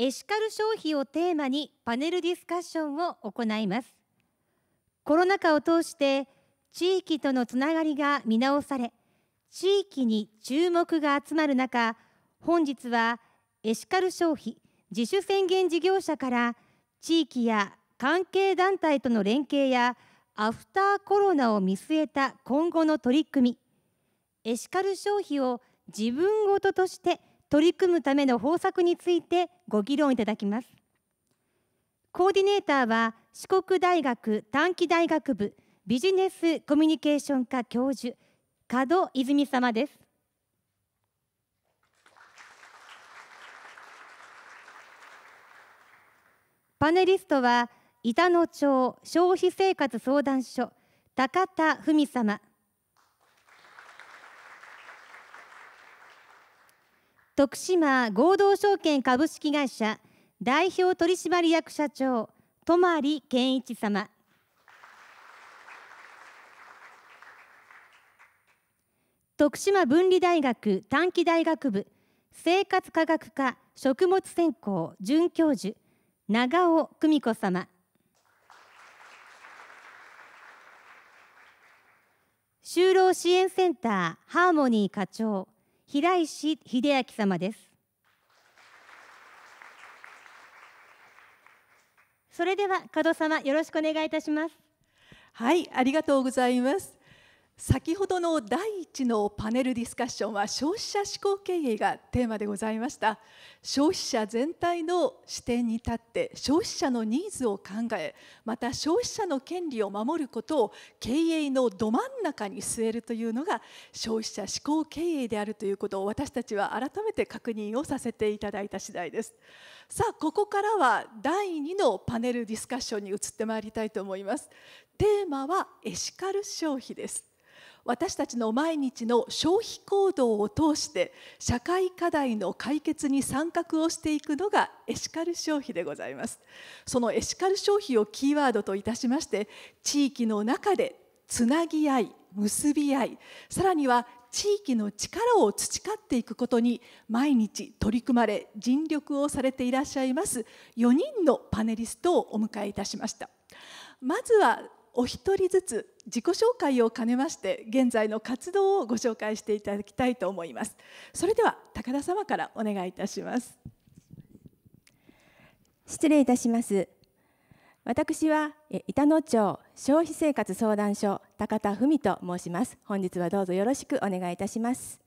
エシカル消費をテーマにパネルディスカッションを行いますコロナ禍を通して地域とのつながりが見直され地域に注目が集まる中本日はエシカル消費自主宣言事業者から地域や関係団体との連携やアフターコロナを見据えた今後の取り組みエシカル消費を自分ごととして取り組むための方策についてご議論いただきます。コーディネーターは四国大学短期大学部ビジネスコミュニケーション科教授門泉様です。パネリストは板野町消費生活相談所高田文様徳島合同証券株式会社代表取締役社長泊健一様徳島分離大学短期大学部生活科学科食物専攻准教授長尾久美子様就労支援センターハーモニー課長平石秀明様ですそれでは門様よろしくお願いいたしますはいありがとうございます先ほどの第1のパネルディスカッションは消費者志向経営がテーマでございました消費者全体の視点に立って消費者のニーズを考えまた消費者の権利を守ることを経営のど真ん中に据えるというのが消費者志向経営であるということを私たちは改めて確認をさせていただいた次第ですさあここからは第2のパネルディスカッションに移ってまいりたいと思いますテーマはエシカル消費です私たちの毎日の消費行動を通して社会課題の解決に参画をしていくのがエシカル消費でございますそのエシカル消費をキーワードといたしまして地域の中でつなぎ合い結び合いさらには地域の力を培っていくことに毎日取り組まれ尽力をされていらっしゃいます4人のパネリストをお迎えいたしましたまずはお一人ずつ自己紹介を兼ねまして現在の活動をご紹介していただきたいと思いますそれでは高田様からお願いいたします失礼いたします私は板野町消費生活相談所高田文と申します本日はどうぞよろしくお願いいたします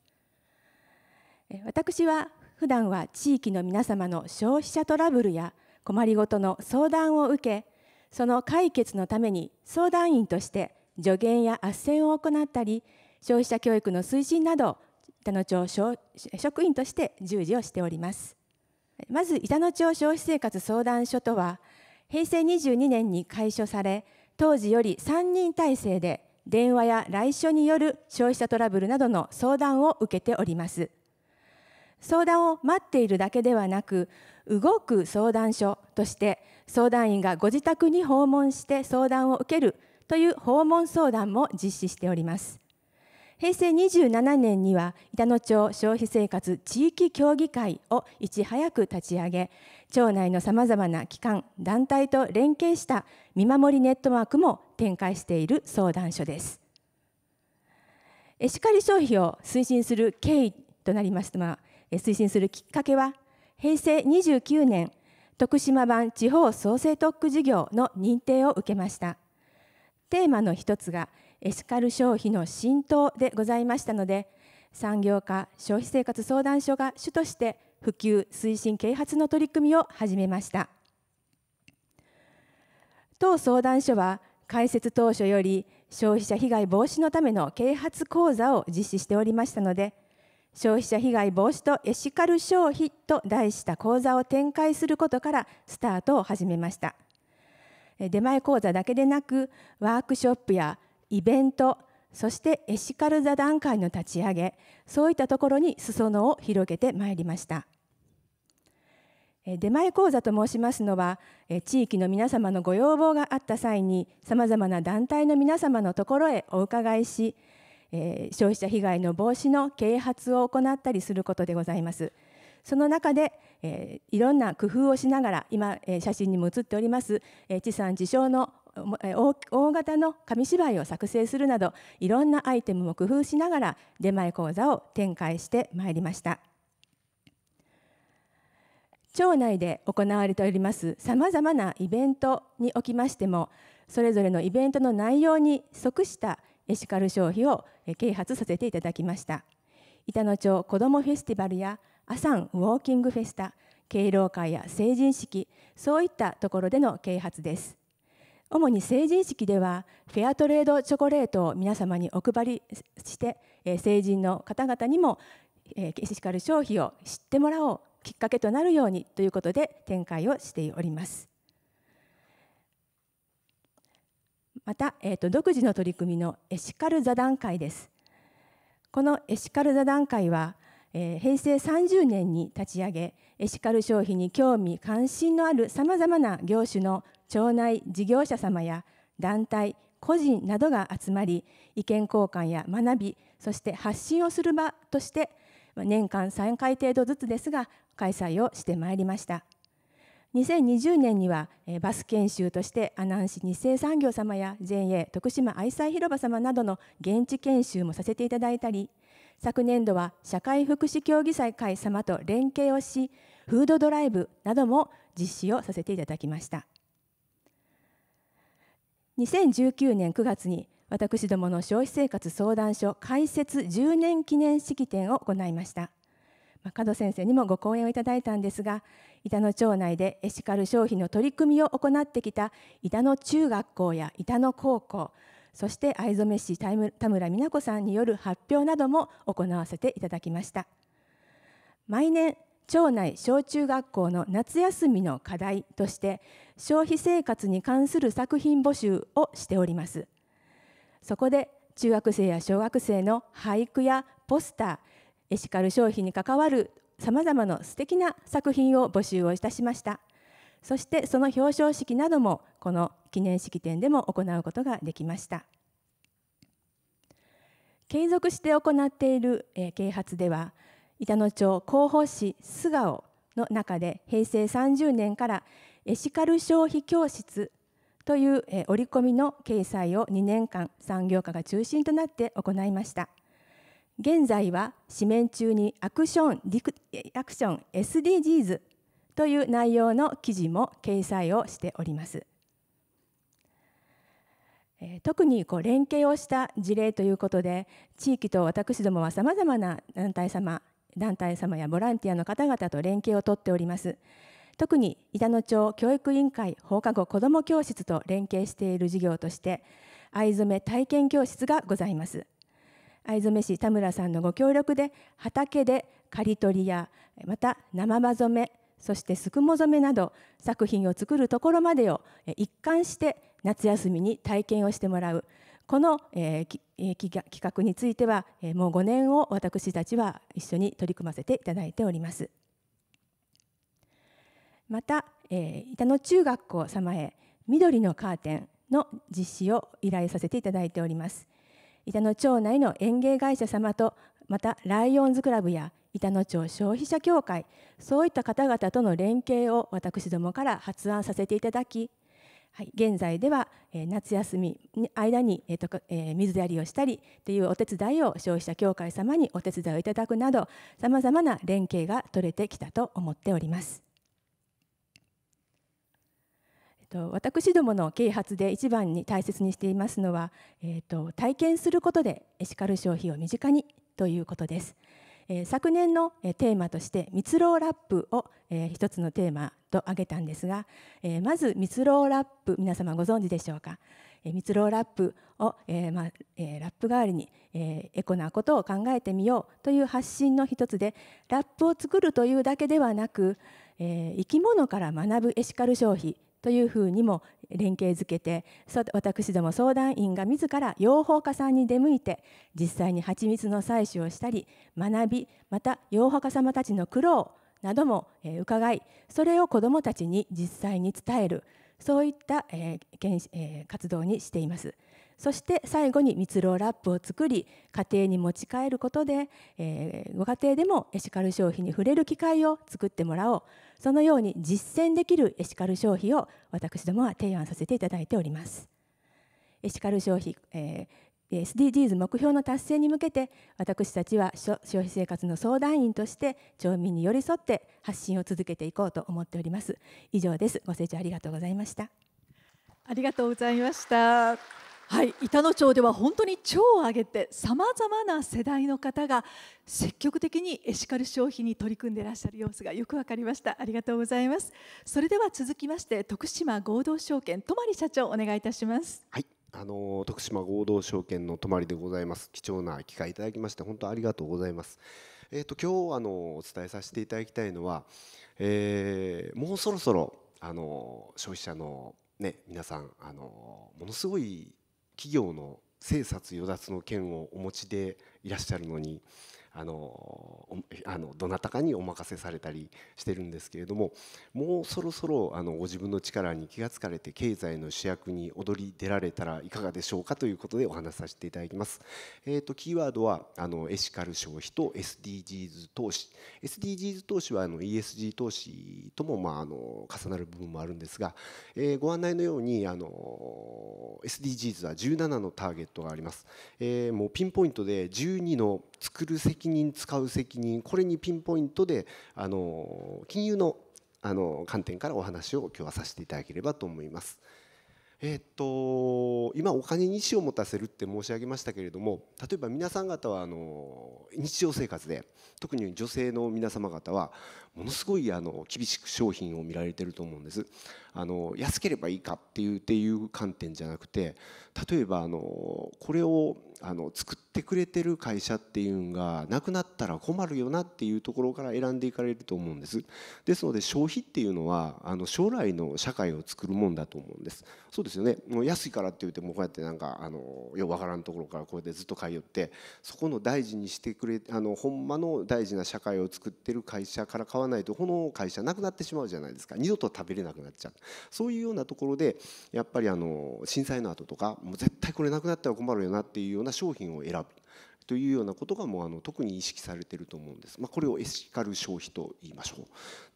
私は普段は地域の皆様の消費者トラブルや困りごとの相談を受けその解決のために相談員として助言や斡旋を行ったり消費者教育の推進など板野町職員として従事をしておりますまず板野町消費生活相談所とは平成22年に開所され当時より3人体制で電話や来所による消費者トラブルなどの相談を受けております相談を待っているだけではなく動く相談所として相談員がご自宅に訪問して相談を受けるという訪問相談も実施しております平成27年には板野町消費生活地域協議会をいち早く立ち上げ町内のさまざまな機関団体と連携した見守りネットワークも展開している相談所ですエシカリ消費を推進する経緯となりましたが推進するきっかけは平成29年徳島版地方創生特区事業の認定を受けましたテーマの一つがエシカル消費の浸透でございましたので産業化消費生活相談所が主として普及推進啓発の取り組みを始めました当相談所は開設当初より消費者被害防止のための啓発講座を実施しておりましたので消費者被害防止とエシカル消費と題した講座を展開することからスタートを始めました出前講座だけでなくワークショップやイベントそしてエシカル座談会の立ち上げそういったところに裾野を広げてまいりました出前講座と申しますのは地域の皆様のご要望があった際にさまざまな団体の皆様のところへお伺いしえー、消費者被害の防止の啓発を行ったりすることでございます。その中で、えー、いろんな工夫をしながら今、えー、写真にも写っております、えー、地産地消の大型の紙芝居を作成するなどいろんなアイテムも工夫しながら出前講座を展開してまいりました町内で行われておりますさまざまなイベントにおきましてもそれぞれのイベントの内容に即したエシカル消費を啓発させていただきました板野町子どもフェスティバルやアサンウォーキングフェスタ敬老会や成人式そういったところでの啓発です主に成人式ではフェアトレードチョコレートを皆様にお配りして成人の方々にもエシカル消費を知ってもらおうきっかけとなるようにということで展開をしておりますまた、えーと、独自の取り組みのエシカル座談会ですこのエシカル座談会は、えー、平成30年に立ち上げエシカル消費に興味関心のあるさまざまな業種の町内事業者様や団体個人などが集まり意見交換や学びそして発信をする場として年間3回程度ずつですが開催をしてまいりました。2020年にはバス研修として阿南市日清産業様や JA 徳島愛妻広場様などの現地研修もさせていただいたり昨年度は社会福祉協議会様と連携をしフードドライブなども実施をさせていただきました2019年9月に私どもの消費生活相談所開設10年記念式典を行いました。角先生にもご講演をいただいたんですが板野町内でエシカル消費の取り組みを行ってきた板野中学校や板野高校そして藍染市田村美奈子さんによる発表なども行わせていただきました毎年町内小中学校の夏休みの課題として消費生活に関する作品募集をしておりますそこで中学生や小学生の俳句やポスターエシカル消費に関わる様々な素敵な作品を募集をいたしましたそしてその表彰式などもこの記念式典でも行うことができました継続して行っている啓発では板野町広報誌「素顔」の中で平成30年からエシカル消費教室という織り込みの掲載を2年間産業化が中心となって行いました。現在は紙面中にアクションディクアクション SDGs という内容の記事も掲載をしております。特にこう連携をした事例ということで地域と私どもはさまざまな団体様団体様やボランティアの方々と連携をとっております特に板野町教育委員会放課後子ども教室と連携している事業として藍染め体験教室がございます藍染師田村さんのご協力で畑で刈り取りやまた生葉染めそしてすくも染めなど作品を作るところまでを一貫して夏休みに体験をしてもらうこの、えー、企画についてはもう5年を私たちは一緒に取り組ませていただいております。また、えー、板野中学校様へ緑のカーテンの実施を依頼させていただいております。板野町内の園芸会社様とまたライオンズクラブや板野町消費者協会そういった方々との連携を私どもから発案させていただき、はい、現在では、夏休み間に、水やりをしたりというお手伝いを消費者協会様にお手伝いをいただくなどさまざまな連携が取れてきたと思っております。と私どもの啓発で一番に大切にしていますのは、えーと、体験することでエシカル消費を身近にということです。えー、昨年の、えテーマとして「蜜ろうラップを」えー、一つのテーマと挙げたんですが、えー、まず蜜ろうラップ皆様ご存知でしょうか。蜜ろうラップを、えーまあえー、ラップ代わりに、えー、エコなことを考えてみようという発信の一つでラップを作るというだけではなく、えー、生き物から学ぶエシカル消費というふうにも連携づけて私ども相談員が自ら養蜂家さんに出向いて実際に蜂蜜の採取をしたり学びまた養蜂家様たちの苦労なども伺いそれを子どもたちに実際に伝えるそういった活動にしています。そして最後に蜜蝋ラップを作り家庭に持ち帰ることで、えー、ご家庭でもエシカル消費に触れる機会を作ってもらおうそのように実践できるエシカル消費を私どもは提案させていただいております。エシカル消費、えー、SDGs 目標の達成に向けて私たちは消費生活の相談員として町民に寄り添って発信を続けていこうと思っております以上ですご清聴ありがとうございましたありがとうございましたはい板野町では本当に町を挙げてさまざまな世代の方が積極的にエシカル消費に取り組んでいらっしゃる様子がよく分かりましたありがとうございますそれでは続きまして徳島合同証券泊社長お願いいたしますはいあの徳島合同証券の泊でございます貴重な機会いただきまして本当ありがとうございますえっ、ー、と今日あのお伝えさせていただきたいのは、えー、もうそろそろあの消費者のね皆さんあのものすごい企業の生殺与奪の件をお持ちでいらっしゃるのにあのあのどなたかにお任せされたりしてるんですけれどももうそろそろあのご自分の力に気が付かれて経済の主役に躍り出られたらいかがでしょうかということでお話しさせていただきます。えーと、とキーワードはあのエシカル消費と SDGs 投資 SDGs 投資はあの ESG 投資とも、まあ、あの重なる部分もあるんですが、えー、ご案内のようにあの SDGs は17のターゲットがあります。えー、もうピンポイントで12の作る責任使う責任これにピンポイントであの金融のあの観点からお話を今日はさせていただければと思います。えー、っと今お金に意思を持たせるって申し上げましたけれども例えば皆さん方はあの日常生活で特に女性の皆様方はものすごいあの厳しく商品を見られてると思うんですあの安ければいいかっていうっていう観点じゃなくて例えばあのこれをあの作ってってくれてる会社っていうんがなくなったら困るよなっていうところから選んでいかれると思うんですですので消費っていうのはあの将来の社会を作るもんだと思うんですそうですよねもう安いからって言ってもこうやってなんかあのようわからんところからこうやってずっと通ってそこの大事にしてくれあのほんまの大事な社会を作ってる会社から買わないとこの会社なくなってしまうじゃないですか二度と食べれなくなっちゃうそういうようなところでやっぱりあの震災の後とかもう絶対これなくなったら困るよなっていうような商品を選ぶというようなことがもうあの特に意識されてると思うんです、まあ、これをエシカル消費と言いましょう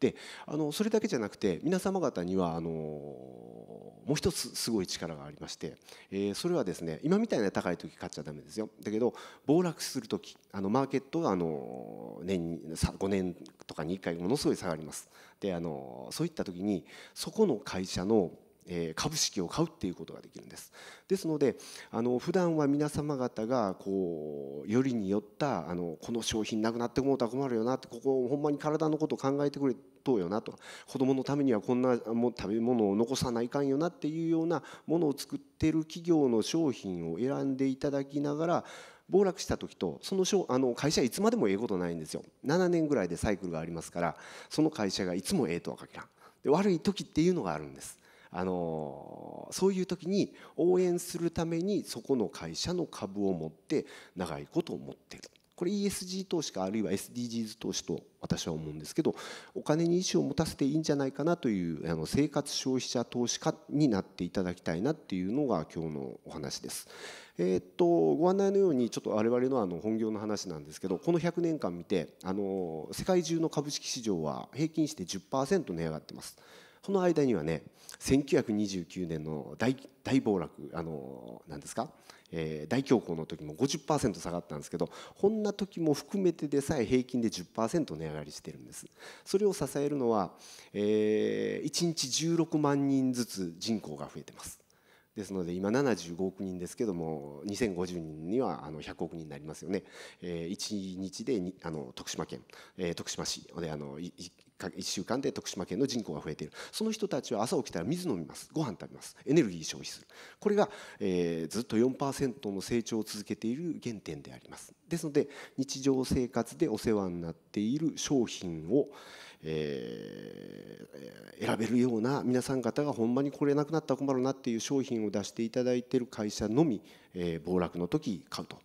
であのそれだけじゃなくて皆様方にはあのもう一つすごい力がありまして、えー、それはですね今みたいな高い時買っちゃダメですよだけど暴落する時あのマーケットがあの年に5年とかに1回ものすごい下がりますであのそういった時にそこの会社のえ株式を買うっていうことができるんですですのであの普段は皆様方がこうよりによったあのこの商品なくなってもうたら困るよなってここほんまに体のことを考えてくれとうよなと子どものためにはこんなも食べ物を残さないかんよなっていうようなものを作ってる企業の商品を選んでいただきながら暴落した時とそのあの会社はいつまでもええことないんですよ7年ぐらいでサイクルがありますからその会社がいつもええとは限らんで悪い時っていうのがあるんですあのそういう時に応援するためにそこの会社の株を持って長いことを持ってるこれ ESG 投資かあるいは SDGs 投資と私は思うんですけどお金に意思を持たせていいんじゃないかなというあの生活消費者投資家になっていただきたいなっていうのが今日のお話です。えー、っとご案内のようにちょっと我々のあの本業の話なんですけどこの100年間見てあの世界中の株式市場は平均して10%値上がってます。この間にはね1929年の大大暴落あの何ですか、えー、大恐慌の時も50%下がったんですけどこんな時も含めてでさえ平均で10%値上がりしてるんですそれを支えるのは、えー、1日16万人ずつ人口が増えてますですので今75億人ですけども2050人にはあの100億人になりますよね、えー、1日であの徳島県、えー、徳島市であの1週間で徳島県の人口が増えているその人たちは朝起きたら水飲みますご飯食べますエネルギー消費するこれが、えー、ずっと4%の成長を続けている原点でありますですので日常生活でお世話になっている商品を、えー、選べるような皆さん方がほんまにこれなくなったら困るなっていう商品を出していただいている会社のみ、えー、暴落の時買うと。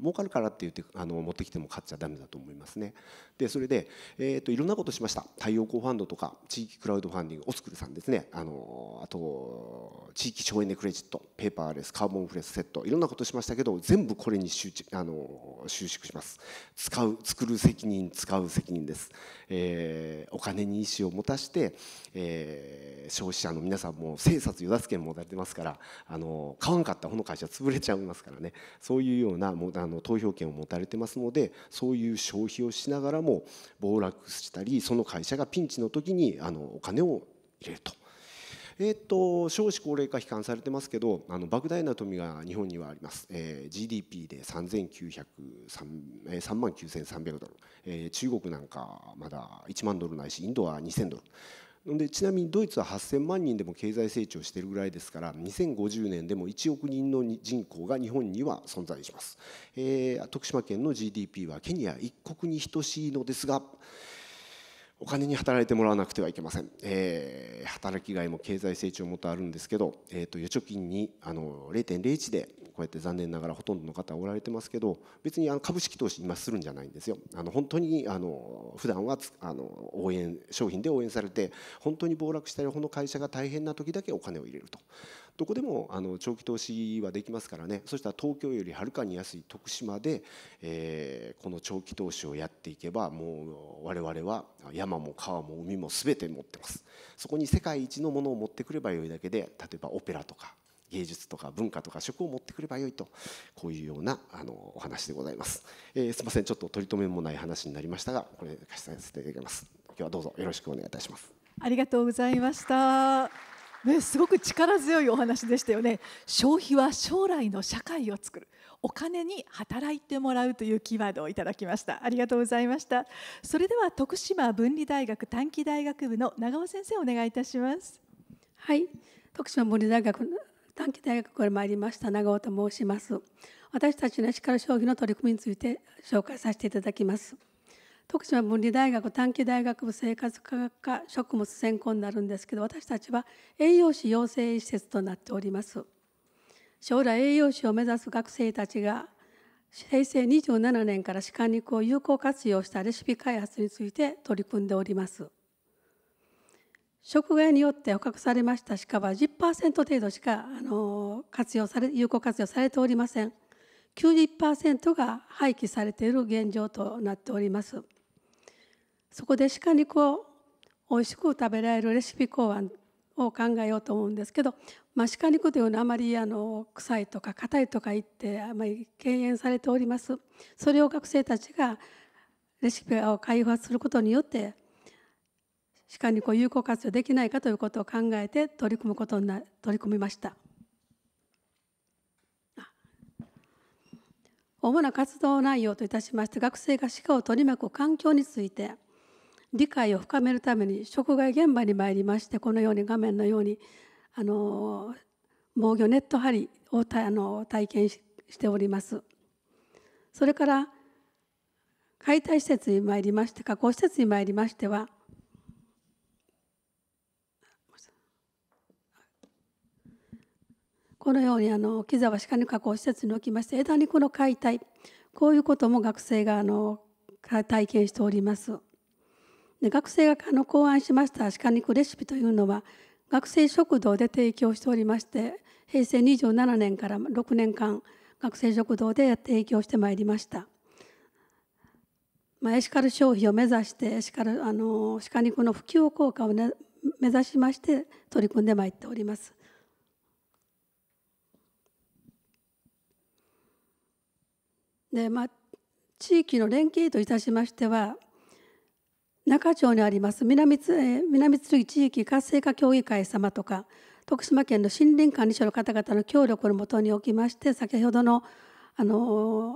儲かるからって言ってあの持ってきても買っちゃだめだと思いますね。でそれで、えーと、いろんなことしました太陽光ファンドとか地域クラウドファンディングオスクルさんですねあのあと地域省エネクレジットペーパーレスカーボンフレスセットいろんなことしましたけど全部これに集あの収縮します使う作る責任使う責任です、えー、お金に意思を持たして、えー、消費者の皆さんも生殺与奪権持たれてますからあの買わんかった本の会社潰れちゃいますからねそういうようなもあの投票権を持たれてますのでそういう消費をしながらも暴落したりその会社がピンチの時にあのお金を入れると。えーと、少子高齢化悲観されてますけどあの莫大な富が日本にはあります、えー、GDP で3903、3万9300ドル、えー、中国なんかまだ1万ドルないしインドは2000ドルでちなみにドイツは8000万人でも経済成長しているぐらいですから2050年でも1億人の人口が日本には存在します、えー、徳島県の GDP はケニア一国に等しいのですがお金に働いてもらわなくてはいけません、えー、働きがいも経済成長もとあるんですけど、えー、と預貯金にあの0.01でこうやって残念ながらほとんどの方おられてますけど別にあの株式投資今するんじゃないんですよあの本当にあの普段はあの応援商品で応援されて本当に暴落したりこの会社が大変な時だけお金を入れるとどこでもあの長期投資はできますからねそしたら東京よりはるかに安い徳島で、えー、この長期投資をやっていけばもう我々は山も川も海もすべて持ってますそこに世界一のものを持ってくればよいだけで例えばオペラとか芸術とか文化とか食を持ってくればよいとこういうようなあのお話でございます、えー、すみませんちょっと取り留めもない話になりましたがこれ貸しさせていただきます今日はどうぞよろしくお願いいたしますありがとうございましたね、すごく力強いお話でしたよね消費は将来の社会を作るお金に働いてもらうというキーワードをいただきましたありがとうございましたそれでは徳島文理大学短期大学部の長尾先生お願いいたしますはい徳島文理大学短期大学から参りました長尾と申します私たちの力消費の取り組みについて紹介させていただきます徳島文理大学短期大学部生活科学科食物専攻になるんですけど私たちは栄養士養成施設となっております将来栄養士を目指す学生たちが平成27年から鹿肉を有効活用したレシピ開発について取り組んでおります食害によって捕獲されました鹿は10%程度しかあの活用され有効活用されておりません90%が廃棄されている現状となっておりますそこで鹿肉を美味しく食べられるレシピ考案を考えようと思うんですけど、まあ、鹿肉というのはあまりあの臭いとか硬いとか言ってあまり敬遠されておりますそれを学生たちがレシピを開発することによって鹿肉を有効活用できないかということを考えて取り組むことにな取り組みました主な活動内容といたしまして学生が鹿を取り巻く環境について理解を深めるために食害現場に参りましてこのように画面のようにあの防御ネット張りをたあの体験しておりますそれから解体施設に参りまして加工施設に参りましてはこのようにあの木沢鹿の加工施設におきまして枝肉の解体こういうことも学生があの体験しております。で学生があの考案しました鹿肉レシピというのは学生食堂で提供しておりまして平成27年から6年間学生食堂で提供してまいりました、まあ、エシカル消費を目指してエシカルあの鹿肉の普及効果を、ね、目指しまして取り組んでまいっております。でまあ、地域の連携といたしましては中町にあります南鶴鶴地域活性化協議会様とか徳島県の森林管理所の方々の協力のもとにおきまして先ほどのあの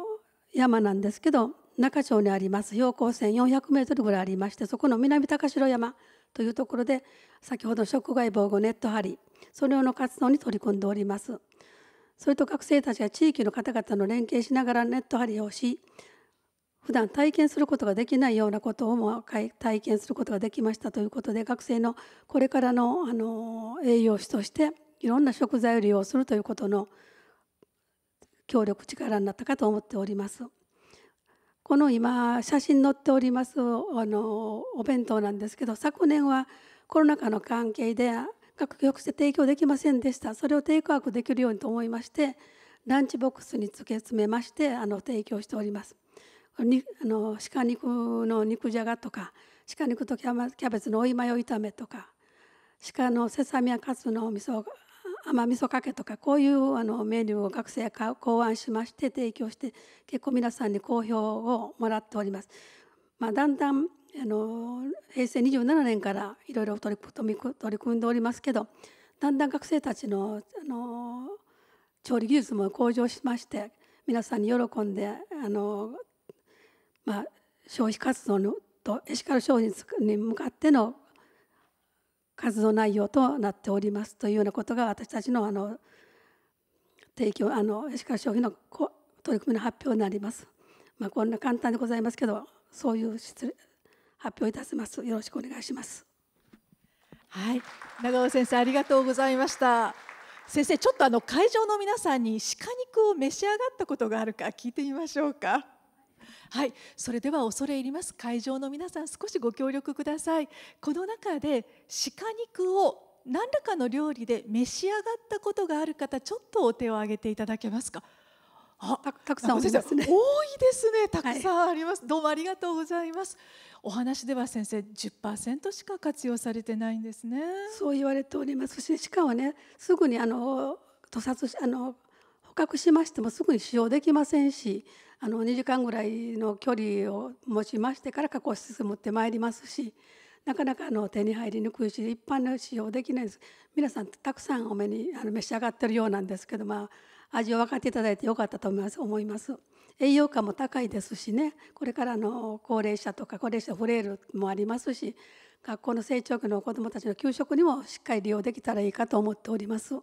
山なんですけど中町にあります標高1400メートルぐらいありましてそこの南高城山というところで先ほど食害防護ネット張りそれの活動に取り組んでおりますそれと学生たちが地域の方々の連携しながらネット張りをし普段体験することができないようなことをも体験することができましたということで学生のこれからのあの栄養士としていろんな食材を利用するということの協力力になったかと思っております。この今写真載っておりますあのお弁当なんですけど昨年はコロナ禍の関係で学局して提供できませんでしたそれをテイクアウトできるようにと思いましてランチボックスに付け詰めましてあの提供しております。にあの鹿肉の肉じゃがとか鹿肉とキャベツの追いマヨ炒めとか鹿のセサミやカツの味噌甘味噌かけとかこういうあのメニューを学生が考案しまして提供して結構皆さんに好評をもらっております。まあ、だんだんあの平成27年からいろいろ取り組んでおりますけどだんだん学生たちのあの調理技術も向上しまして皆さんに喜んであのまあ、消費活動のとエシカル消費に向かっての活動内容となっておりますというようなことが私たちのあの提供あのエシカル消費の取り組みの発表になります。まあ、こんな簡単でございますけどそういう失礼発表いたします。よろしくお願いします。はい、長尾先生ありがとうございました。先生ちょっとあの会場の皆さんに鹿肉を召し上がったことがあるか聞いてみましょうか。はい、それでは恐れ入ります会場の皆さん少しご協力くださいこの中で鹿肉を何らかの料理で召し上がったことがある方ちょっとお手を挙げていただけますかあたくさんありますね多いですねたくさんあります、はい、どうもありがとうございますお話では先生10%しか活用されてないんですねそう言われておりますししかもねすぐにあの屠殺あの深くしましてもすぐに使用できませんしあの2時間ぐらいの距離を持ちましてから加工しつつ持ってまいりますしなかなかあの手に入りにくいし一般の使用できないです皆さんたくさんお目にあの召し上がってるようなんですけど、まあ、味を分かっていただいてよかったと思います思います栄養価も高いですしねこれからの高齢者とか高齢者フレイルもありますし学校の成長期の子どもたちの給食にもしっかり利用できたらいいかと思っております。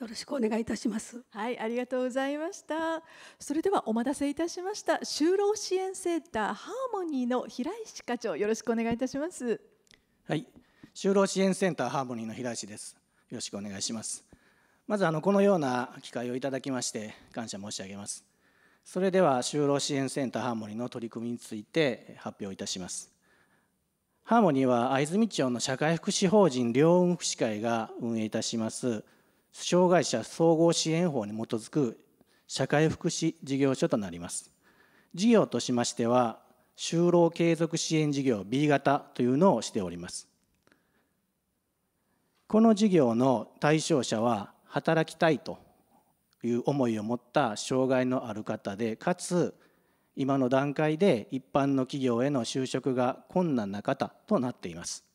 よろしくお願いいたしますはいありがとうございましたそれではお待たせいたしました就労支援センターハーモニーの平石課長よろしくお願いいたしますはい就労支援センターハーモニーの平石ですよろしくお願いしますまずあのこのような機会をいただきまして感謝申し上げますそれでは就労支援センターハーモニーの取り組みについて発表いたしますハーモニーは藍住町の社会福祉法人両運福祉会が運営いたします障害者総合支援法に基づく社会福祉事業所となります。事業としましては、就労継続支援事業 B 型というのをしております。この事業の対象者は、働きたいという思いを持った障害のある方で、かつ、今の段階で一般の企業への就職が困難な方となっています。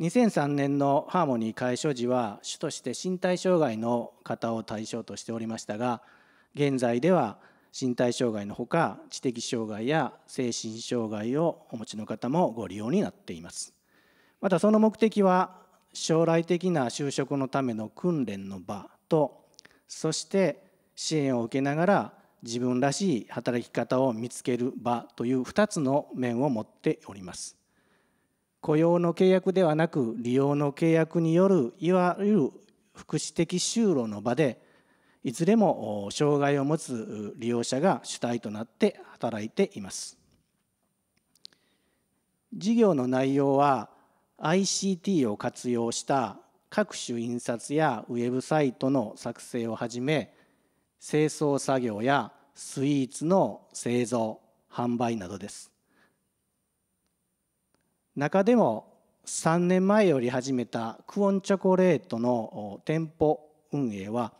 2003年のハーモニー解消時は主として身体障害の方を対象としておりましたが現在では身体障害のほか知的障害や精神障害をお持ちの方もご利用になっていますまたその目的は将来的な就職のための訓練の場とそして支援を受けながら自分らしい働き方を見つける場という2つの面を持っております雇用の契約ではなく利用の契約によるいわゆる福祉的就労の場でいずれも障害を持つ利用者が主体となって働いています事業の内容は ICT を活用した各種印刷やウェブサイトの作成をはじめ清掃作業やスイーツの製造販売などです中でも3年前より始めたクオンチョコレートの店舗運営は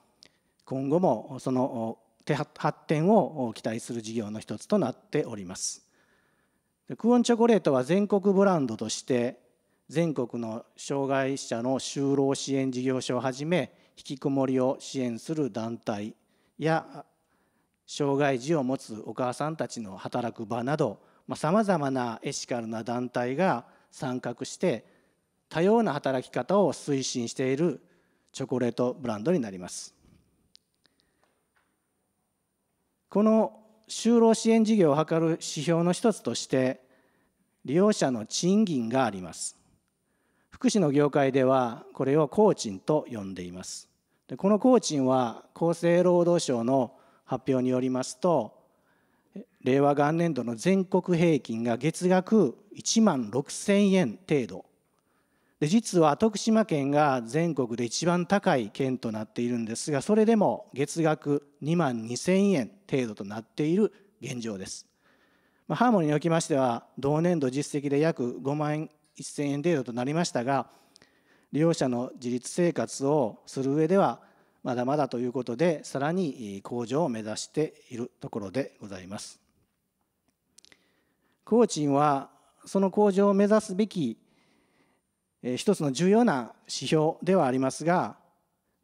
今後もその発展を期待する事業の一つとなっておりますクオンチョコレートは全国ブランドとして全国の障害者の就労支援事業所をはじめ引きこもりを支援する団体や障害児を持つお母さんたちの働く場などさまざ、まなエシカルな団体が参画して多様な働き方を推進しているチョコレートブランドになりますこの就労支援事業を図る指標の一つとして利用者の賃金があります福祉の業界ではこれを工賃と呼んでいますこの工賃は厚生労働省の発表によりますと令和元年度の全国平均が月額1万6000円程度で実は徳島県が全国で一番高い県となっているんですがそれでも月額2万2000円程度となっている現状です、まあ、ハーモニーにおきましては同年度実績で約5万1000円程度となりましたが利用者の自立生活をする上ではまだまだということでさらに向上を目指しているところでございます工賃はその向上を目指すべき一つの重要な指標ではありますが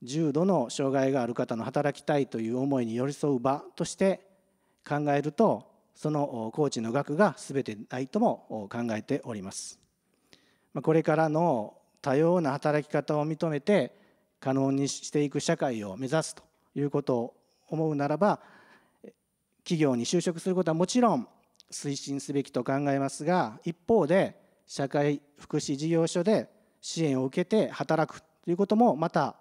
重度の障害がある方の働きたいという思いに寄り添う場として考えるとその工賃の額が全てないとも考えております。これからの多様な働き方を認めて可能にしていく社会を目指すということを思うならば企業に就職することはもちろん推進すべきと考えますが一方で社会福祉事業所で支援を受けて働くということもまた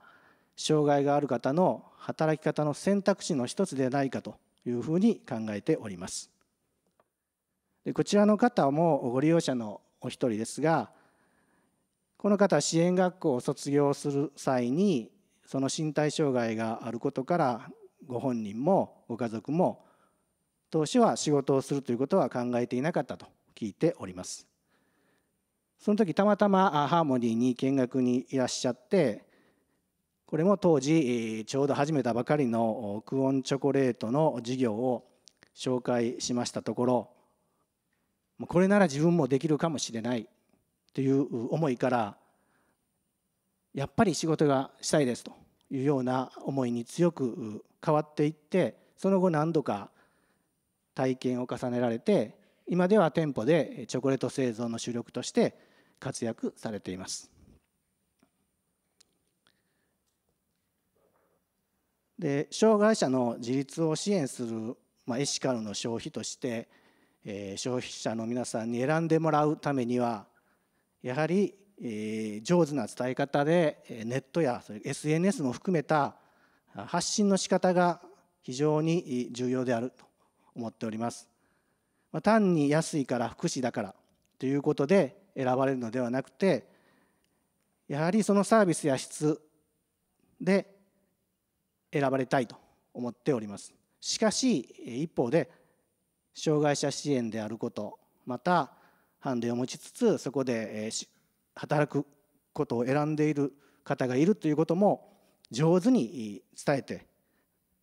障害がある方の働き方の選択肢の一つではないかというふうに考えております。でこちらの方もご利用者のお一人ですがこの方は支援学校を卒業する際にその身体障害があることからご本人もご家族も当初は仕事をするということは考えていなかったと聞いておりますその時たまたまハーモニーに見学にいらっしゃってこれも当時ちょうど始めたばかりのクオンチョコレートの事業を紹介しましたところこれなら自分もできるかもしれないという思いからやっぱり仕事がしたいですというような思いに強く変わっていってその後何度か体験を重ねられて今では店舗でチョコレート製造の主力として活躍されていますで障害者の自立を支援する、まあ、エシカルの消費として、えー、消費者の皆さんに選んでもらうためにはやはり、えー、上手な伝え方でネットやそれ SNS も含めた発信の仕方が非常に重要であると思っております。ま単に安いから福祉だからということで選ばれるのではなくてやはりそのサービスや質で選ばれたいと思っております。しかし一方で障害者支援であることまたハンデを持ちつつそこで働くことを選んでいる方がいるということも上手に伝え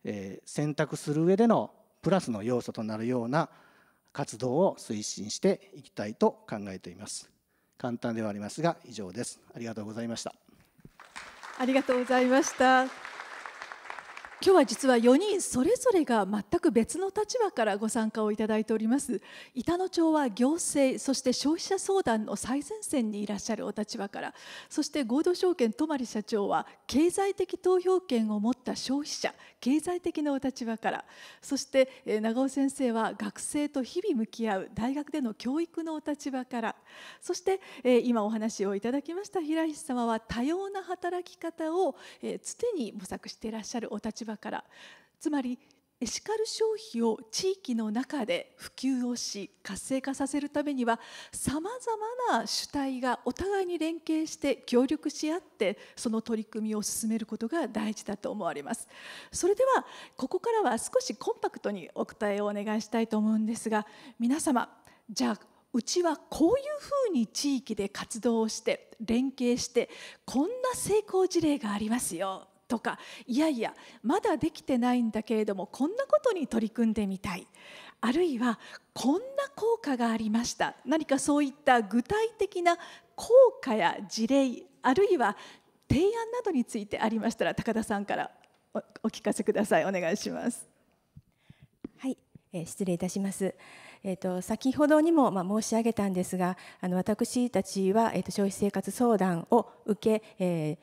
て選択する上でのプラスの要素となるような活動を推進していきたいと考えています簡単ではありますが以上ですありがとうございましたありがとうございました今日は実は4人それぞれが全く別の立場からご参加をいただいております板野町は行政そして消費者相談の最前線にいらっしゃるお立場からそして合同証券泊社長は経済的投票権を持った消費者経済的なお立場からそして長尾先生は学生と日々向き合う大学での教育のお立場からそして今お話をいただきました平石様は多様な働き方を常に模索していらっしゃるお立場場からつまりエシカル消費を地域の中で普及をし活性化させるためにはさまざまな主体がお互いに連携して協力し合ってその取り組みを進めることが大事だと思われますそれではここからは少しコンパクトにお答えをお願いしたいと思うんですが皆様じゃあうちはこういうふうに地域で活動をして連携してこんな成功事例がありますよとかいやいやまだできてないんだけれどもこんなことに取り組んでみたいあるいはこんな効果がありました何かそういった具体的な効果や事例あるいは提案などについてありましたら高田さんからお聞かせくださいお願いします。はい、えー、失礼いたします。えーと、先ほどにもま申し上げたんですがあの私たちは、えーと、と消費生活相談を受け、えー、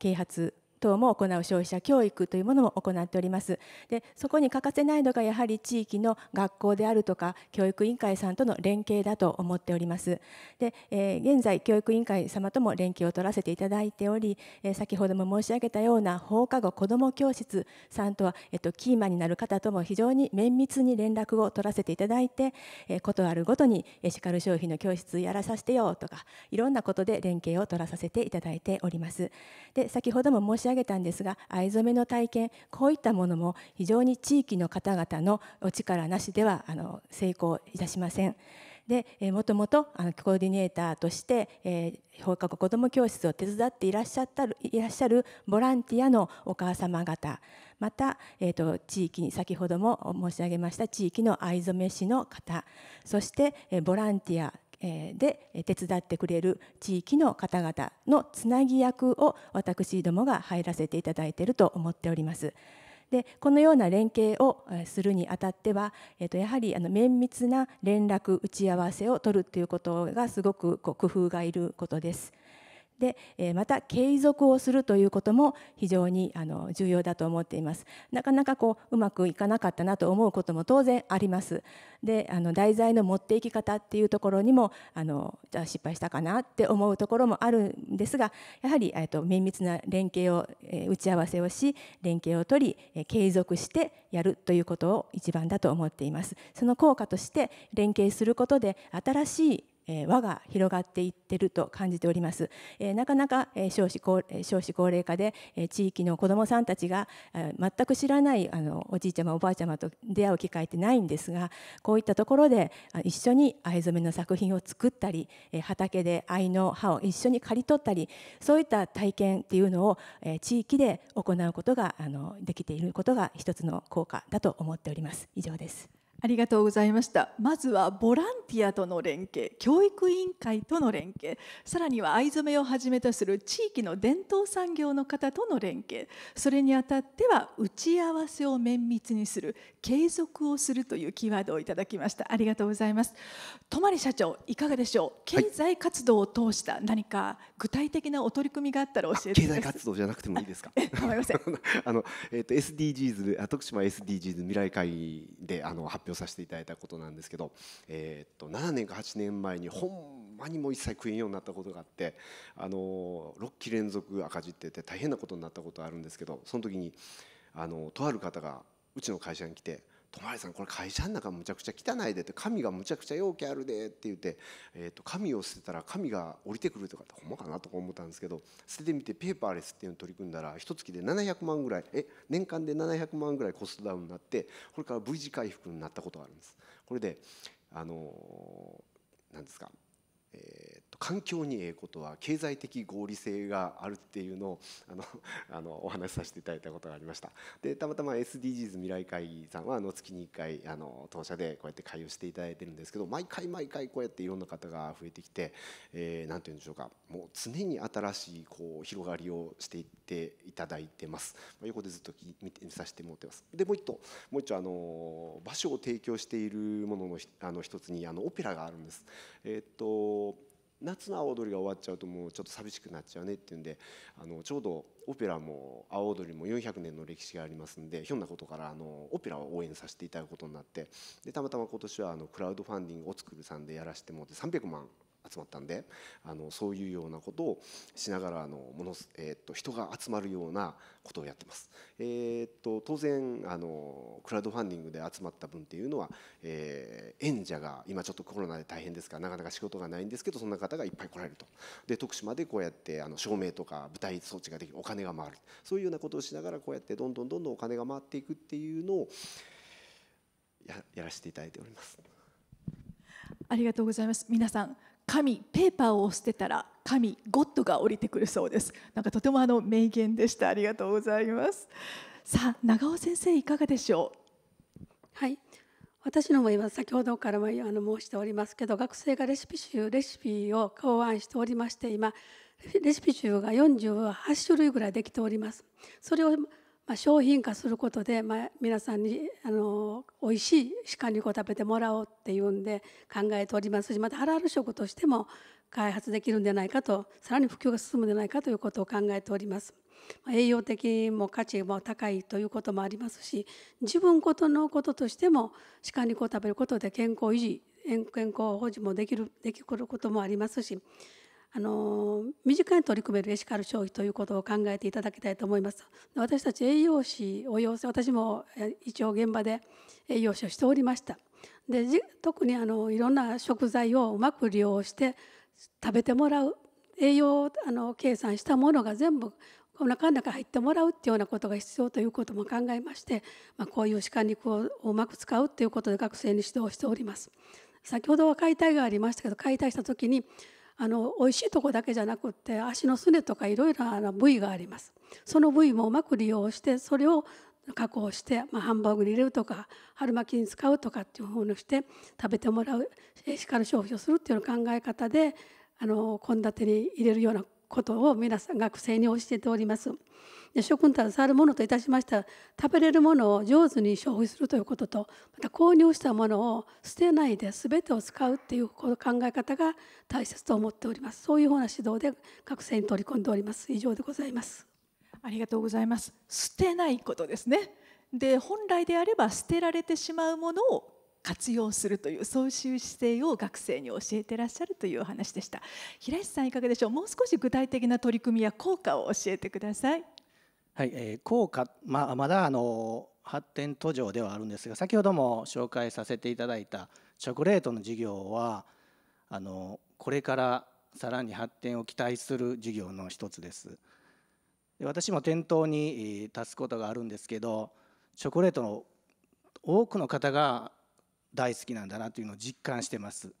啓発等も行う消費者教育というものも行っておりますでそこに欠かせないのがやはり地域の学校であるとか教育委員会さんとの連携だと思っておりますで、えー、現在教育委員会様とも連携を取らせていただいており、えー、先ほども申し上げたような放課後子ども教室さんとは、えっと、キーマンになる方とも非常に綿密に連絡を取らせていただいて、えー、ことあるごとにエシカル消費の教室やらさせてよとかいろんなことで連携を取らさせていただいておりますで先ほども上げたんですが藍染めの体験こういったものも非常に地域の方々のお力なしではあの成功いたしません。で、えもともとあのコーディネーターとして、えー、放課後子ども教室を手伝っていらっしゃったるいらっしゃるボランティアのお母様方また、えーと、と地域に先ほども申し上げました地域の藍染め師の方そして、えー、ボランティアで手伝ってくれる地域の方々のつなぎ役を私どもが入らせていただいていると思っております。でこのような連携をするにあたっては、えっと、やはりあの綿密な連絡打ち合わせを取るということがすごくこう工夫がいることです。でまた継続をするということも非常にあの重要だと思っていますなかなかこううまくいかなかったなと思うことも当然ありますであの題材の持っていき方っていうところにもあのじゃあ失敗したかなって思うところもあるんですがやはり、えっと、綿密な連携を、え打ち合わせをし連携を取り、え継続してやるということを一番だと思っていますその効果として連携することで新しいえ輪が広がっていってると感じております、えなかなか、え少子高少子高齢化で、え地域の子どもさんたちが、え全く知らないあのおじいちゃまおばあちゃまと出会う機会ってないんですがこういったところで一緒に藍染めの作品を作ったり、え畑で藍の葉を一緒に刈り取ったりそういった体験っていうのを、え地域で行うことがあのできていることが一つの効果だと思っております以上です。ありがとうございましたまずはボランティアとの連携教育委員会との連携さらには藍染めをはじめとする地域の伝統産業の方との連携それにあたっては打ち合わせを綿密にする継続をするというキーワードをいただきましたありがとうございます泊社長いかがでしょう経済活動を通した何か具体的なお取り組みがあったら教えて、はい、経済活動じゃなくてもいいですか あのえっ、ー、と SDGs 徳島 SDGs 未来会であの発表させていただいたことなんですけど、えー、と7年か8年前にほんまにもう一切食えんようになったことがあってあの6期連続赤字ってて大変なことになったことあるんですけどその時にあのとある方がうちの会社に来て「「泊さんこれ会社の中むちゃくちゃ汚いで」って「神がむちゃくちゃ容器あるで」って言って、えと神を捨てたら神が降りてくるとかってほんまかなとか思ったんですけど捨ててみてペーパーレスっていうのを取り組んだら一月で700万ぐらいえ年間で700万ぐらいコストダウンになってこれから V 字回復になったことがあるんです。これであの何ですかえ環境にええことは経済的合理性があるっていうのをあの あのお話しさせていただいたことがありましたでたまたま SDGs 未来会議さんはあの月に1回あの当社でこうやって会をしていただいてるんですけど毎回毎回こうやっていろんな方が増えてきて何、えー、なんて言うんでしょうかもう常に新しいこう広がりをしていっていただいてます、まあ、横でずっと見て見させてもらってますでもう一丁もう一あの場所を提供しているもののあの一つにあのオペラがあるんですえー、っと夏の阿波踊りが終わっちゃうともうちょっと寂しくなっちゃうねっていうんであのちょうどオペラも阿波踊りも400年の歴史がありますんでひょんなことからあのオペラを応援させていただくことになってでたまたま今年はあのクラウドファンディングをつくるさんでやらせてもらって300万集まったんであのそういうようなことをしながらあのもの、えー、と人が集まるようなことをやってます。えー、と当然あのクラウドファンディングで集まった分っていうのは、えー、演者が今ちょっとコロナで大変ですからなかなか仕事がないんですけどそんな方がいっぱい来られるとで徳島でこうやってあの照明とか舞台装置ができるお金が回るそういうようなことをしながらこうやってどんどんどんどんお金が回っていくっていうのをややらせていただいております。ありがとうございます。皆さん神ペーパーを捨てたら神ゴッドが降りてくるそうですなんかとてもあの名言でしたありがとうございますさあ長尾先生いかがでしょうはい私のも今先ほどからもあの申しておりますけど学生がレシピ集レシピを考案しておりまして今レシピ集が48種類ぐらいできておりますそれをまあ、商品化することで、まあ、皆さんにあの美味しい鹿肉を食べてもらおうっていうんで考えておりますしまたハラール食としても開発できるんじゃないかとさらに普及が進むんじゃないかということを考えております。栄養的も価値も高いということもありますし自分ことのこととしても鹿肉を食べることで健康維持健康保持もできるできることもありますしあの身近に取り組めるエシカル消費ということを考えていただきたいと思います。私たち栄養士を要請私も一応現場で栄養士をしておりました。で特にあのいろんな食材をうまく利用して食べてもらう栄養あの計算したものが全部お腹の中入ってもらうっていうようなことが必要ということも考えまして、まあ、こういう鹿肉をうまく使うっていうことで学生に指導しております。先ほどは解体がありましたけど解体した時にあの美味しいとこだけじゃなくって足のすねとかいろいろな部位がありますその部位もうまく利用してそれを加工して、まあ、ハンバーグに入れるとか春巻きに使うとかっていうふうにして食べてもらうエシカル消費をするっていう考え方であの献立に入れるようなことを皆さん学生に教えております。で食に携わるものといたしました食べれるものを上手に消費するということとまた購入したものを捨てないで全てを使うっていう考え方が大切と思っておりますそういうふうな指導で学生に取り組んでおります以上でございますありがとうございます捨てないことですねで本来であれば捨てられてしまうものを活用するというそういう姿勢を学生に教えてらっしゃるというお話でした平石さんいかがでしょうもう少し具体的な取り組みや効果を教えてくださいはい、えー、効果ままだあの発展途上ではあるんですが先ほども紹介させていただいたチョコレートの事業はあのこれからさらに発展を期待する事業の一つですで私も店頭に立つことがあるんですけどチョコレートの多くの方が大好きなんだなというのを実感してます。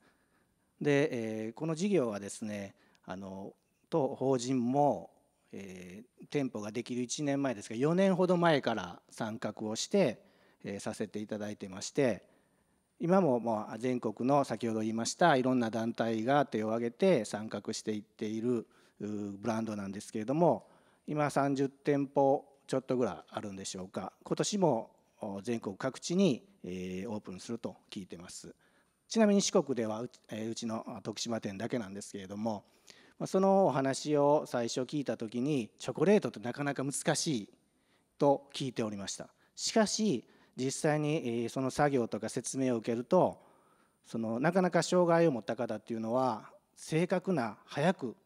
で、えー、この事業はですねあの当法人も、えー、店舗ができる1年前ですが4年ほど前から参画をして、えー、させていただいてまして今ももう全国の先ほど言いましたいろんな団体が手を挙げて参画していっているブランドなんですけれども今30店舗ちょっとぐらいあるんでしょうか今年も全国各地に、オープンすると聞いてますちなみに四国ではうち,、うちの徳島店だけなんですけれどもそのお話を最初聞いた時にチョコレートってなかなか難しいと聞いておりましたしかし実際にその作業とか説明を受けるとそのなかなか障害を持った方っていうのは正確な早く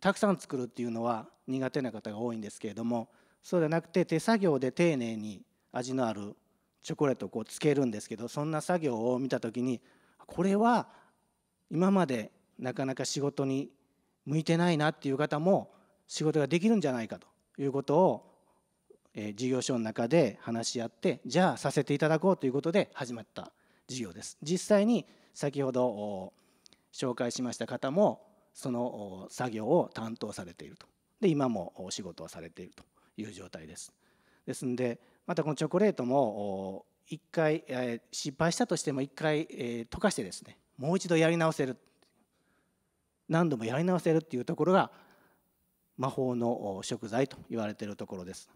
たくさん作るっていうのは苦手な方が多いんですけれどもそうではなくて手作業で丁寧に味のあるチョコレートをこうつけるんですけどそんな作業を見た時にこれは今までなかなか仕事に向いてないなっていう方も仕事ができるんじゃないかということを、え事業所の中で話し合ってじゃあさせていただこうということで始まった事業です実際に先ほど紹介しました方もその作業を担当されているとで今もお仕事をされているという状態ですですんでまたこのチョコレートも1回失敗したとしても1回溶かしてですねもう一度やり直せる何度もやり直せるっていうところが魔法の食材と言われているところです。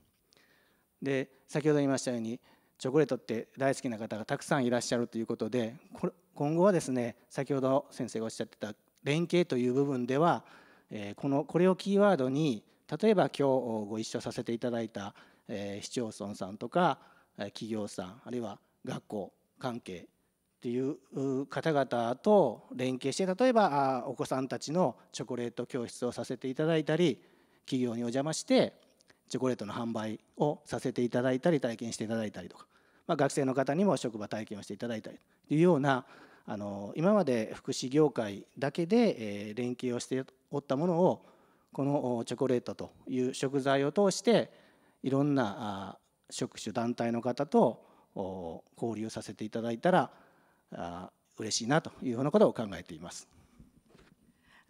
で先ほど言いましたようにチョコレートって大好きな方がたくさんいらっしゃるということでこれ今後はですね先ほど先生がおっしゃってた連携という部分では、えこのこれをキーワードに例えば今日ご一緒させていただいたえ市町村さんとか企業さんあるいは学校関係っていう方々と連携して例えばお子さんたちのチョコレート教室をさせていただいたり企業にお邪魔してチョコレートの販売をさせていただいたり体験していただいたりとか、まあ、学生の方にも職場体験をしていただいたりというようなあの今まで福祉業界だけで連携をしておったものをこのチョコレートという食材を通していろんな職種団体の方と交流させていただいたら嬉しいなというようなことを考えています。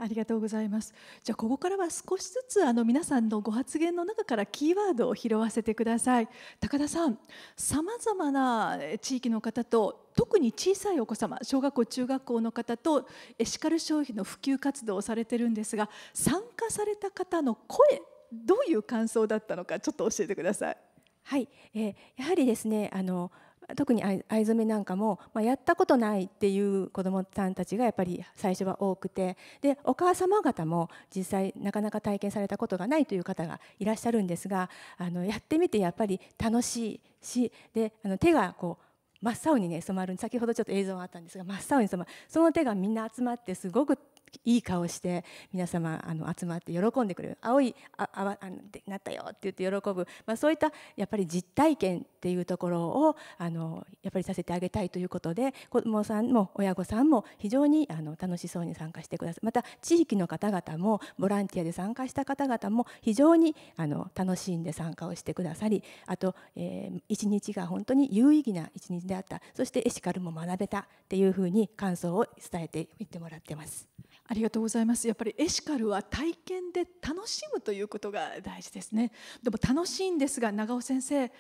ありがとうございます。じゃあここからは少しずつあの皆さんのご発言の中からキーワードを拾わせてください。高田さん、さまざまな地域の方と特に小さいお子様、小学校中学校の方とエシカル消費の普及活動をされてるんですが、参加された方の声どういう感想だったのかちょっと教えてください。はい、えー、やはりですねあの特に藍染めなんかも、まあ、やったことないっていう子どもさんたちがやっぱり最初は多くてでお母様方も実際なかなか体験されたことがないという方がいらっしゃるんですがあのやってみてやっぱり楽しいしであの手がこう真っ青にね染まる先ほどちょっと映像があったんですが真っ青に染まるその手がみんな集まってすごくいい顔して皆様あの集まって喜んでくれる青いあああなったよって言って喜ぶ、まあ、そういったやっぱり実体験っていうところをあのやっぱりさせてあげたいということで子どもさんも親御さんも非常にあの楽しそうに参加してくださいまた地域の方々もボランティアで参加した方々も非常にあの楽しんで参加をしてくださりあと、えー、一日が本当に有意義な一日であったそしてエシカルも学べたっていうふうに感想を伝えていってもらってます。ありがとうございます。やっぱりエシカルは体験で楽しむということが大事ですね。でも楽しいんですが長尾先生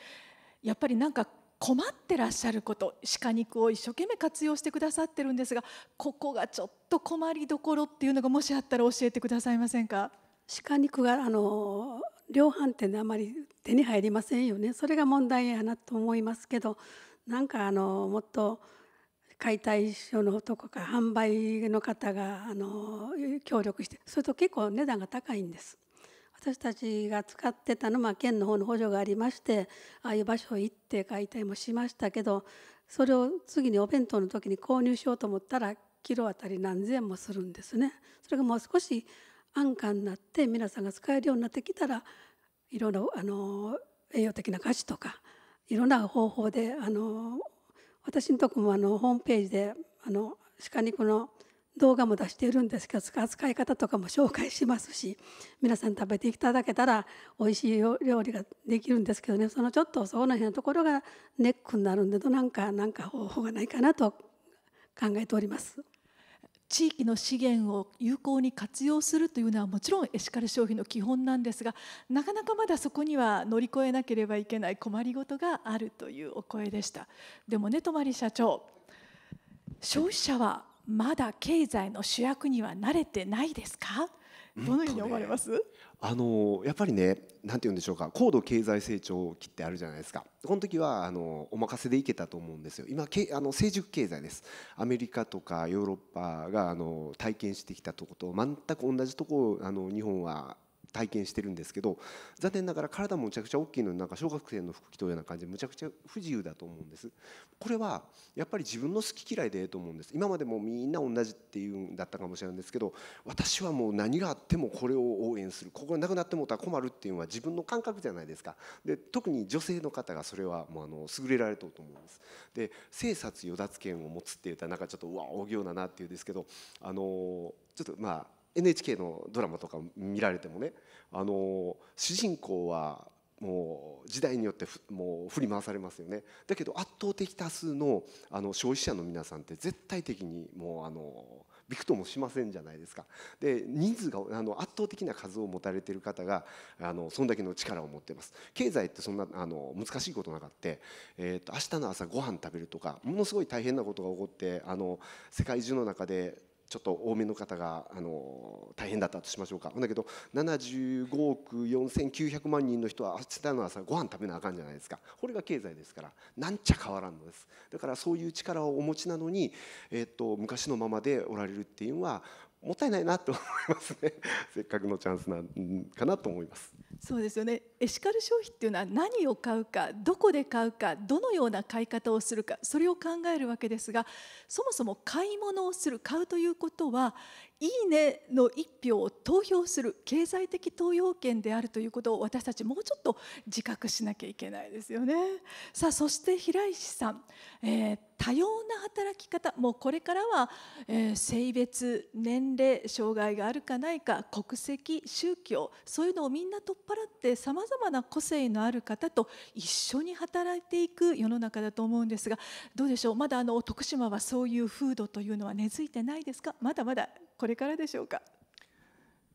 やっぱりなんか困ってらっしゃること鹿肉を一生懸命活用してくださってるんですがここがちょっと困りどころっていうのがもしあったら教えてくださいませんか鹿肉があの量販店であまり手に入りませんよねそれが問題やなと思いますけどなんかあのもっと解体所のとか販売の方があの協力してそれと結構値段が高いんです。私たちが使ってたのは県の方の補助がありましてああいう場所行って解体もしましたけどそれを次にお弁当の時に購入しようと思ったらキロ当たり何千円もするんですね。それがもう少し安価になって皆さんが使えるようになってきたらいろいろあの栄養的な価値とかいろんな方法であの私のとこもあのホームページであの鹿肉の動画も出しているんですけど扱い方とかも紹介しますし皆さん食べていただけたら美味しい料理ができるんですけどねそのちょっとそこの辺のところがネックになるんでどなんかなんか方法がないかなと考えております。地域の資源を有効に活用するというのはもちろんエシカル消費の基本なんですがなかなかまだそこには乗り越えなければいけない困りごとがあるというお声でしたでもね泊社長消費者はまだ経済の主役には慣れてないですかどのように思われます、ね、あのやっぱりね何て言うんでしょうか高度経済成長期ってあるじゃないですかこの時はあのお任せでいけたと思うんですよ今けあの成熟経済ですアメリカとかヨーロッパがあの体験してきたとこと全く同じとこあの日本は体験してるんですけど残念ながら体もむちゃくちゃ大きいのになんか小学生の服着とような感じでむちゃくちゃ不自由だと思うんですこれはやっぱり自分の好き嫌いでええと思うんです今までもみんな同じっていうんだったかもしれないんですけど私はもう何があってもこれを応援するここがなくなってもたら困るっていうのは自分の感覚じゃないですかで特に女性の方がそれはもうあの優れられとると思うんですで生殺与奪権を持つって言ったらなんかちょっとうわ大行だなっていうんですけどあのちょっとまあ NHK のドラマとか見られてもねあの主人公はもう時代によってもう振り回されますよねだけど圧倒的多数のあの消費者の皆さんって絶対的にもうあのびくともしませんじゃないですかで人数があの圧倒的な数を持たれている方があのそんだけの力を持ってます経済ってそんなあの難しいことなかって、えーと明日の朝ご飯食べるとかものすごい大変なことが起こってあの世界中の中でちょっと多めの方があの大変だったとしましょうかだけど75億4900万人の人は明日の朝ご飯食べなあかんじゃないですかこれが経済ですからなんちゃ変わらんのですだからそういう力をお持ちなのに、えっと昔のままでおられるっていうのはもったいないなと思いますね せっかくのチャンスなんかなと思いますそうですよねエシカル消費っていうのは何を買うかどこで買うかどのような買い方をするかそれを考えるわけですがそもそも買い物をする買うということは「いいね」の一票を投票する経済的投票権であるということを私たちもうちょっと自覚しなきゃいけないですよね。さあそして平石さん、えー、多様な働き方もうこれからは、えー、性別年齢障害があるかないか国籍宗教そういうのをみんな取っ払ってさまざまな個性のある方と一緒に働いていく世の中だと思うんですがどうでしょうまだあの徳島はそういう風土というのは根付いてないですかまだまだこれからでしょうか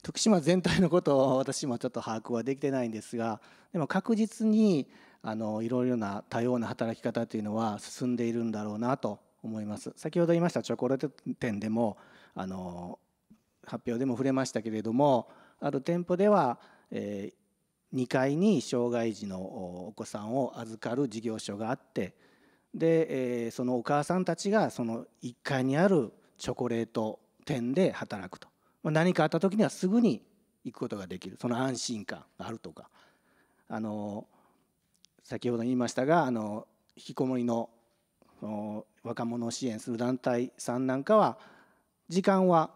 徳島全体のことを私もちょっと把握はできてないんですがでも確実にあのいろいろな多様な働き方というのは進んでいるんだろうなと思います先ほど言いましたチョコレート店でもあの発表でも触れましたけれどもある店舗では、えー、2階に障害児のお子さんを預かる事業所があってで、えー、そのお母さんたちがその1階にあるチョコレート点で働くと、ま何かあった時にはすぐに行くことができるその安心感があるとかあの先ほど言いましたがあの引きこもりの若者を支援する団体さんなんかは時間は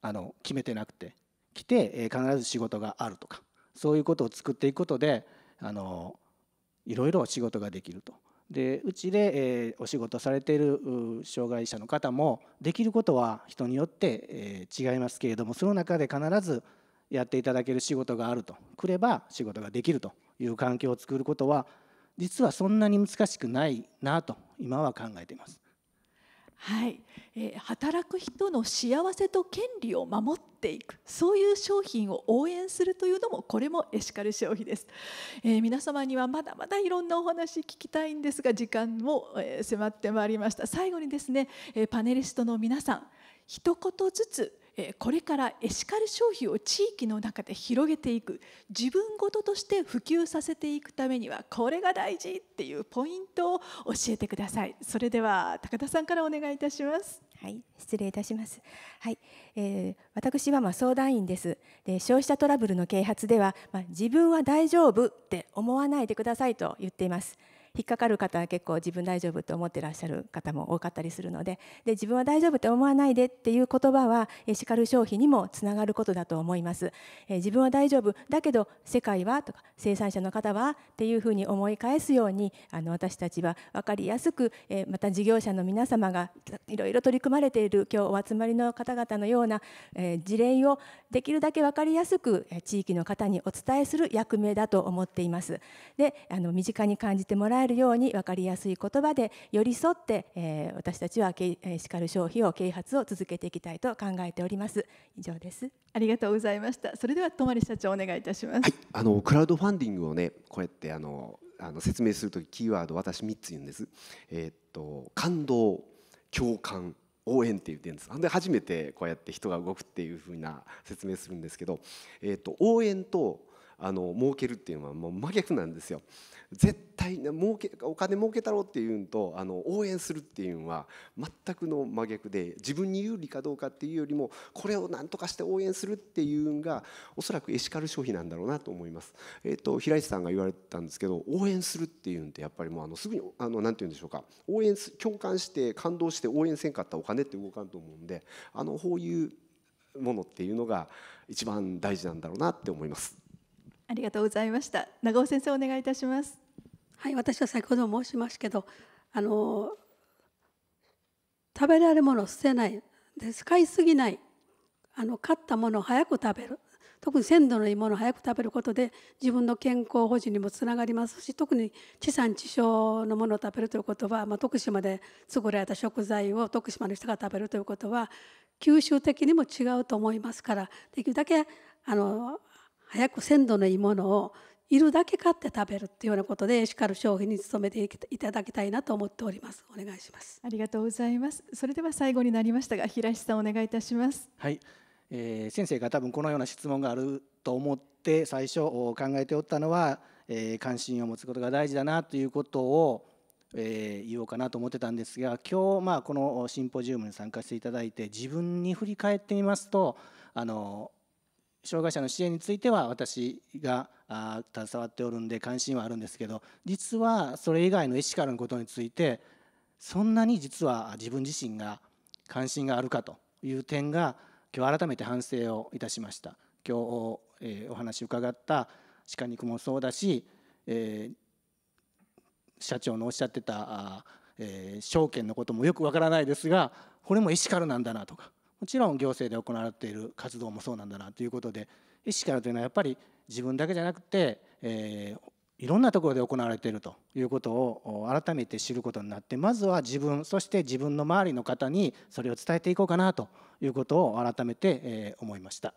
あの決めてなくて来て必ず仕事があるとかそういうことを作っていくことであのいろいろ仕事ができるとでうちで、えお仕事されている障害者の方もできることは人によって、え違いますけれどもその中で必ずやっていただける仕事があるとくれば仕事ができるという環境を作ることは実はそんなに難しくないなと今は考えています。はい、えー、働く人の幸せと権利を守っていくそういう商品を応援するというのもこれもエシカル消費です、えー、皆様にはまだまだいろんなお話聞きたいんですが時間も、えー、迫ってまいりました最後にですね、えパネリストの皆さん一言ずつこれからエシカル消費を地域の中で広げていく自分事として普及させていくためにはこれが大事っていうポイントを教えてくださいそれでは高田さんからお願いいたしますはい失礼いたしますはい、えー、私はま相談員ですで消費者トラブルの啓発ではま自分は大丈夫って思わないでくださいと言っています引っかかる方は結構自分大丈夫と思ってらっしゃる方も多かったりするのでで自分は大丈夫って思わないでっていう言葉はエカル消費にもつながることだと思います。え自分は大丈夫だけど世界はとか生産者の方はっていうふうに思い返すようにあの私たちは分かりやすく、えまた事業者の皆様がいろいろ取り組まれている今日お集まりの方々のような、え事例をできるだけ分かりやすく地域の方にお伝えする役目だと思っています。であの身近に感じてもらえるように分かりやすい言葉で寄り添って、えー、私たちはしかる消費を啓発を続けていきたいと考えております以上ですありがとうございましたそれでは泊まり社長お願いいたします、はい、あのクラウドファンディングをねこうやってあのあの説明するときキーワード私3つ言うんですえー、っと感動共感応援って言ってるんですで初めてこうやって人が動くっていう風な説明するんですけど、えー、っと応援とあの儲けるっていうのはもう真逆なんですよ。絶対儲けお金儲けたろうっていうのとあの応援するっていうのは全くの真逆で自分に有利かどうかっていうよりもこれを何とかして応援するっていうのがおそらくエシカル消費なんだろうなと思います。えーと、平石さんが言われたんですけど応援するっていうんってやっぱりもうあのすぐにあのなんて言うんでしょうか応援共感して感動して応援せんかったお金って動かんと思うんであのこういうものっていうのが一番大事なんだろうなって思います。ありがとうございました。長尾先生お願いいたします。はい、私は先ほど申しますけど、あの食べられるものを捨てない、で使いすぎない、あの買ったものを早く食べる。特に鮮度のいいものを早く食べることで自分の健康保持にもつながりますし特に地産地消のものを食べるということは、まあ、徳島で作られた食材を徳島の人が食べるということは吸収的にも違うと思いますからできるだけあの早く鮮度のいいものをいるだけ買って食べるっていうようなことでエシカル消費に努めていただきたいなと思っておりますお願いしますありがとうございますそれでは最後になりましたが平石さんお願いいたしますはい、えー、先生が多分このような質問があると思って最初考えておったのは、えー、関心を持つことが大事だなということをえー、言おうかなと思ってたんですが今日、まあ、このシンポジウムに参加していただいて自分に振り返ってみますとあの障害者の支援については私が携わっておるんで関心はあるんですけど実はそれ以外のエシカルのことについてそんなに実は自分自身が関心があるかという点が今日改めて反省をいたしました今日、えお話伺った鹿肉もそうだし、え社長のおっしゃってたあ、え証券のこともよくわからないですがこれもエシカルなんだなとかもちろん行政で行われている活動もそうなんだなということで医師からというのはやっぱり自分だけじゃなくて、えー、いろんなところで行われているということを改めて知ることになってまずは自分そして自分の周りの方にそれを伝えていこうかなということを改めて思いました。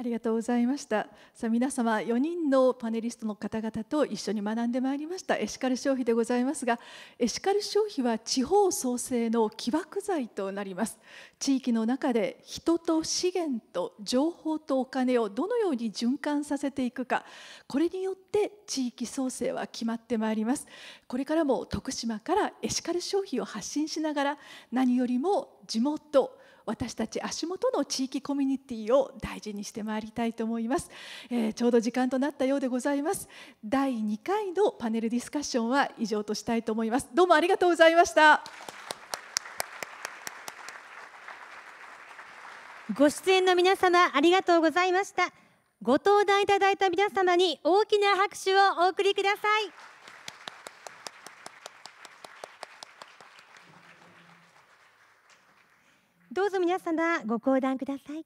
ありがとうございましたさあ皆様4人のパネリストの方々と一緒に学んでまいりましたエシカル消費でございますがエシカル消費は地方創生の起爆剤となります地域の中で人と資源と情報とお金をどのように循環させていくかこれによって地域創生は決まってまいりますこれからも徳島からエシカル消費を発信しながら何よりも地元私たち足元の地域コミュニティを大事にしてまいりたいと思います、えー、ちょうど時間となったようでございます第2回のパネルディスカッションは以上としたいと思いますどうもありがとうございましたご出演の皆様ありがとうございましたご登壇いただいた皆様に大きな拍手をお送りくださいどうぞ皆様ご講談ください